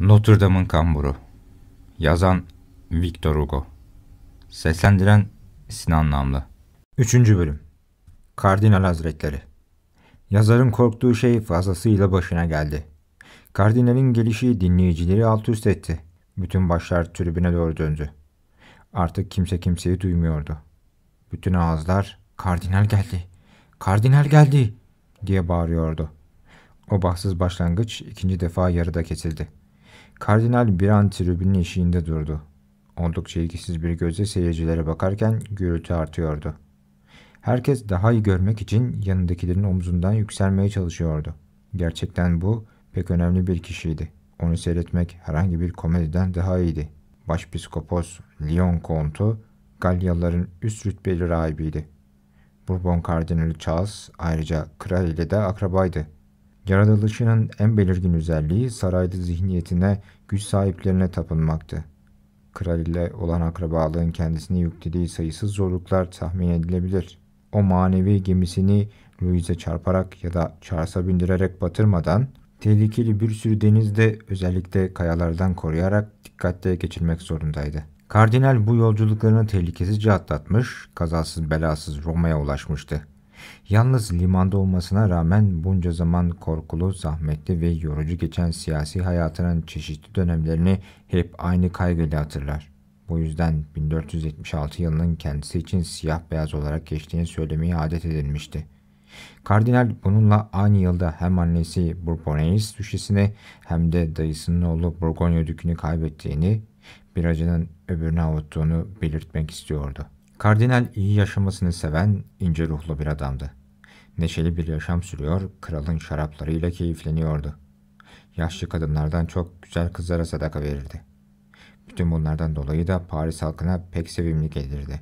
Notre Dame'ın Kamburu Yazan Victor Hugo Seslendiren Sinan Namlı 3. Bölüm Kardinal Hazretleri Yazarın korktuğu şey fazlasıyla başına geldi. Kardinalin gelişi dinleyicileri alt üst etti. Bütün başlar tribüne doğru döndü. Artık kimse kimseyi duymuyordu. Bütün ağızlar kardinal geldi, kardinal geldi diye bağırıyordu. O bahtsız başlangıç ikinci defa yarıda kesildi.'' Kardinal bir an tribünün eşiğinde durdu. Oldukça ilgisiz bir gözle seyircilere bakarken gürültü artıyordu. Herkes daha iyi görmek için yanındakilerin omzundan yükselmeye çalışıyordu. Gerçekten bu pek önemli bir kişiydi. Onu seyretmek herhangi bir komediden daha iyiydi. Başpiskopos Lyon Kontu, Galyalıların üst rütbeli rahibiydi. Bourbon Kardinali Charles ayrıca kral ile de akrabaydı. Yaratılışının en belirgin özelliği sarayda zihniyetine, güç sahiplerine tapınmaktı. Kral ile olan akrabalığın kendisine yüklediği sayısız zorluklar tahmin edilebilir. O manevi gemisini Louis'e çarparak ya da Charles'a bindirerek batırmadan, tehlikeli bir sürü denizde özellikle kayalardan koruyarak dikkatle geçirmek zorundaydı. Kardinal bu yolculuklarını tehlikesizce atlatmış, kazasız belasız Roma'ya ulaşmıştı. Yalnız limanda olmasına rağmen bunca zaman korkulu, zahmetli ve yorucu geçen siyasi hayatının çeşitli dönemlerini hep aynı kaygıyla hatırlar. Bu yüzden 1476 yılının kendisi için siyah beyaz olarak geçtiğini söylemeyi adet edilmişti. Kardinal bununla aynı yılda hem annesi Bourbonnais düşesini hem de dayısının oğlu Borgonya dükünü kaybettiğini, bir acının öbürünü avuttuğunu belirtmek istiyordu. Kardinal iyi yaşamasını seven, ince ruhlu bir adamdı. Neşeli bir yaşam sürüyor, kralın şaraplarıyla keyifleniyordu. Yaşlı kadınlardan çok güzel kızlara sadaka verirdi. Bütün bunlardan dolayı da Paris halkına pek sevimli gelirdi.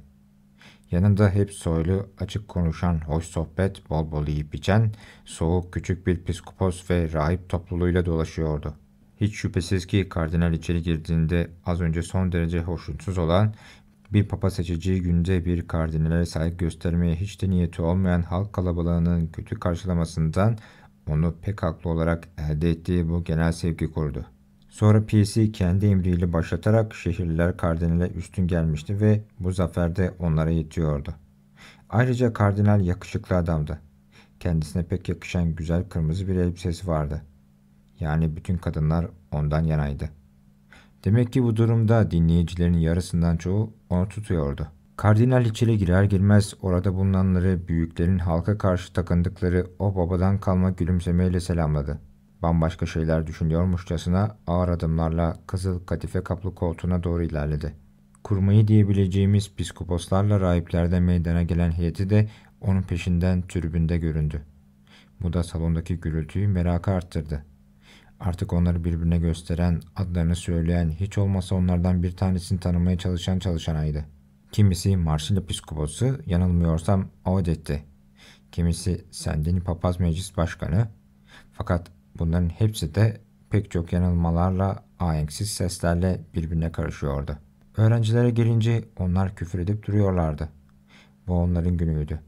Yanında hep soylu, açık konuşan, hoş sohbet, bol bol yiyip içen, soğuk küçük bir piskopos ve rahip topluluğuyla dolaşıyordu. Hiç şüphesiz ki kardinal içeri girdiğinde az önce son derece hoşnutsuz olan bir papa seçici günde bir kardinale saygı göstermeye hiç de niyeti olmayan halk kalabalığının kötü karşılamasından onu pek haklı olarak elde ettiği bu genel sevgi kurdu. Sonra PC kendi emriyle başlatarak şehirler kardinale üstün gelmişti ve bu zafer de onlara yetiyordu. Ayrıca kardinal yakışıklı adamdı. Kendisine pek yakışan güzel kırmızı bir elbisesi vardı. Yani bütün kadınlar ondan yanaydı. Demek ki bu durumda dinleyicilerin yarısından çoğu onu tutuyordu. Kardinal içeri girer girmez orada bulunanları büyüklerin halka karşı takındıkları o babadan kalma gülümsemeyle selamladı. Bambaşka şeyler düşünüyormuşçasına ağır adımlarla kızıl katife kaplı koltuğuna doğru ilerledi. Kurmayı diyebileceğimiz piskoposlarla rahiplerden meydana gelen heyeti de onun peşinden türbünde göründü. Bu da salondaki gürültüyü meraka arttırdı. Artık onları birbirine gösteren, adlarını söyleyen, hiç olmasa onlardan bir tanesini tanımaya çalışan çalışanaydı. Kimisi Marsilya Piskoposu, yanılmıyorsam Audet'ti. Kimisi Sendini Papaz Meclis Başkanı. Fakat bunların hepsi de pek çok yanılmalarla, ahenksiz seslerle birbirine karışıyordu. Öğrencilere gelince onlar küfür edip duruyorlardı. Bu onların günüydü.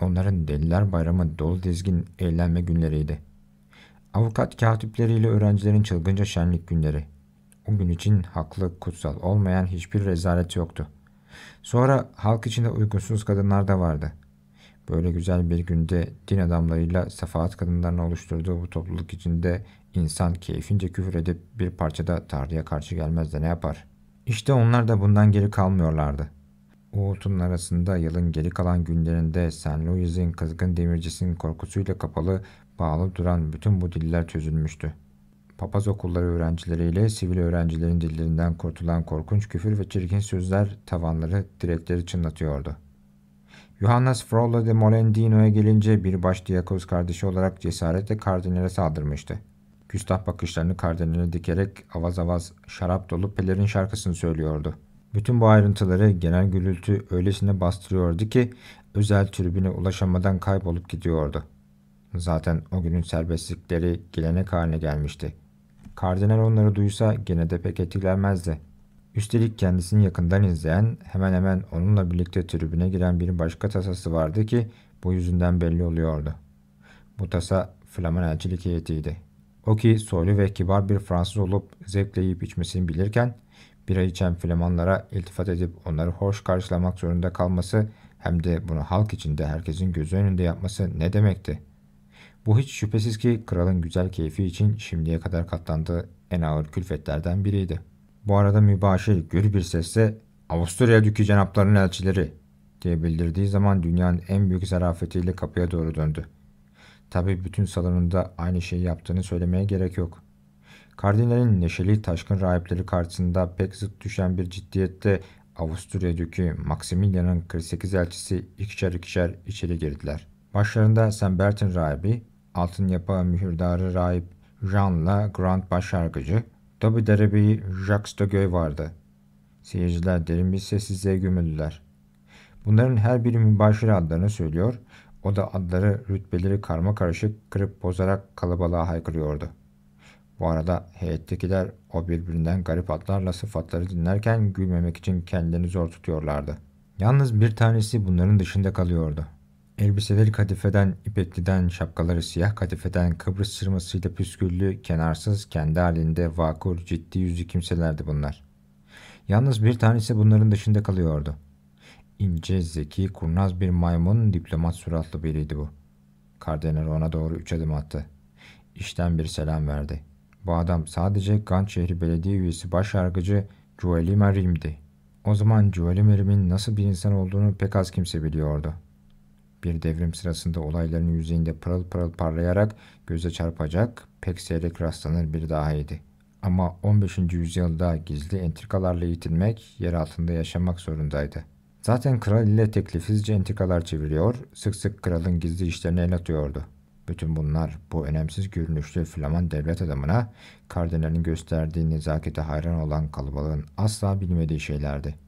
Onların Deliler Bayramı dolu dizgin eğlenme günleriydi. Avukat katipleriyle öğrencilerin çılgınca şenlik günleri. O gün için haklı, kutsal olmayan hiçbir rezalet yoktu. Sonra halk içinde uygunsuz kadınlar da vardı. Böyle güzel bir günde din adamlarıyla sefaat kadınlarını oluşturduğu bu topluluk içinde insan keyfince küfür edip bir parçada Tanrı'ya karşı gelmez de ne yapar? İşte onlar da bundan geri kalmıyorlardı. Uğultunun arasında yılın geri kalan günlerinde St. Louis'in kızgın demircisinin korkusuyla kapalı bağlı duran bütün bu diller çözülmüştü. Papaz okulları öğrencileriyle sivil öğrencilerin dillerinden kurtulan korkunç küfür ve çirkin sözler tavanları, direkleri çınlatıyordu. Johannes Frollo de Molendino'ya gelince bir baş başdiyakoz kardeşi olarak cesaretle kardinale saldırmıştı. Küstah bakışlarını kardinale dikerek avaz avaz şarap dolu pelerin şarkısını söylüyordu. Bütün bu ayrıntıları genel gürültü öylesine bastırıyordu ki özel tribüne ulaşamadan kaybolup gidiyordu. Zaten o günün serbestlikleri gelenek haline gelmişti. Kardinal onları duysa gene de pek etkilenmezdi. Üstelik kendisini yakından izleyen, hemen hemen onunla birlikte tribüne giren bir başka tasası vardı ki bu yüzünden belli oluyordu. Bu tasa Flaman elçilik heyetiydi. O ki soylu ve kibar bir Fransız olup zevkle yiyip içmesini bilirken, bira içen Flamanlara iltifat edip onları hoş karşılamak zorunda kalması hem de bunu halk içinde herkesin gözü önünde yapması ne demekti? Bu hiç şüphesiz ki kralın güzel keyfi için şimdiye kadar katlandığı en ağır külfetlerden biriydi. Bu arada mübaşir gür bir sesle Avusturya Dükü Cenaplarının elçileri diye bildirdiği zaman dünyanın en büyük zarafetiyle kapıya doğru döndü. Tabi bütün salonunda aynı şeyi yaptığını söylemeye gerek yok. Kardinalin neşeli taşkın rahipleri karşısında pek zıt düşen bir ciddiyette Avusturya Dükü Maximilian'ın 48 elçisi ikişer ikişer içeri girdiler. Başlarında St. Bertin rahibi, Altın Yapa mühürdarı rahip Jean'la Grand Baş Tabi WWE Jacques de Göy vardı. Seyirciler derin bir sessizliğe gömüldüler. Bunların her biri mübaşir adlarını söylüyor, o da adları rütbeleri karma karışık kırıp bozarak kalabalığa haykırıyordu. Bu arada heyettekiler o birbirinden garip adlarla sıfatları dinlerken gülmemek için kendilerini zor tutuyorlardı. Yalnız bir tanesi bunların dışında kalıyordu. Elbiseleri kadifeden, ipekliden, şapkaları siyah kadifeden, Kıbrıs sırmasıyla püsküllü, kenarsız, kendi halinde, vakur, ciddi yüzlü kimselerdi bunlar. Yalnız bir tanesi bunların dışında kalıyordu. İnce, zeki, kurnaz bir maymun, diplomat suratlı biriydi bu. Kardener ona doğru üç adım attı. İşten bir selam verdi. Bu adam sadece Gan şehri belediye üyesi baş yargıcı Joelim Rim'di. O zaman Joelim Rim'in nasıl bir insan olduğunu pek az kimse biliyordu. Bir devrim sırasında olayların yüzeyinde pırıl pırıl parlayarak göze çarpacak pek seyrek rastlanır bir dahaydı. Ama 15. yüzyılda gizli entrikalarla eğitilmek, yer altında yaşamak zorundaydı. Zaten kral ile teklifsizce entrikalar çeviriyor, sık sık kralın gizli işlerini el atıyordu. Bütün bunlar bu önemsiz görünüşlü Flaman devlet adamına kardinalin gösterdiği nezakete hayran olan kalabalığın asla bilmediği şeylerdi.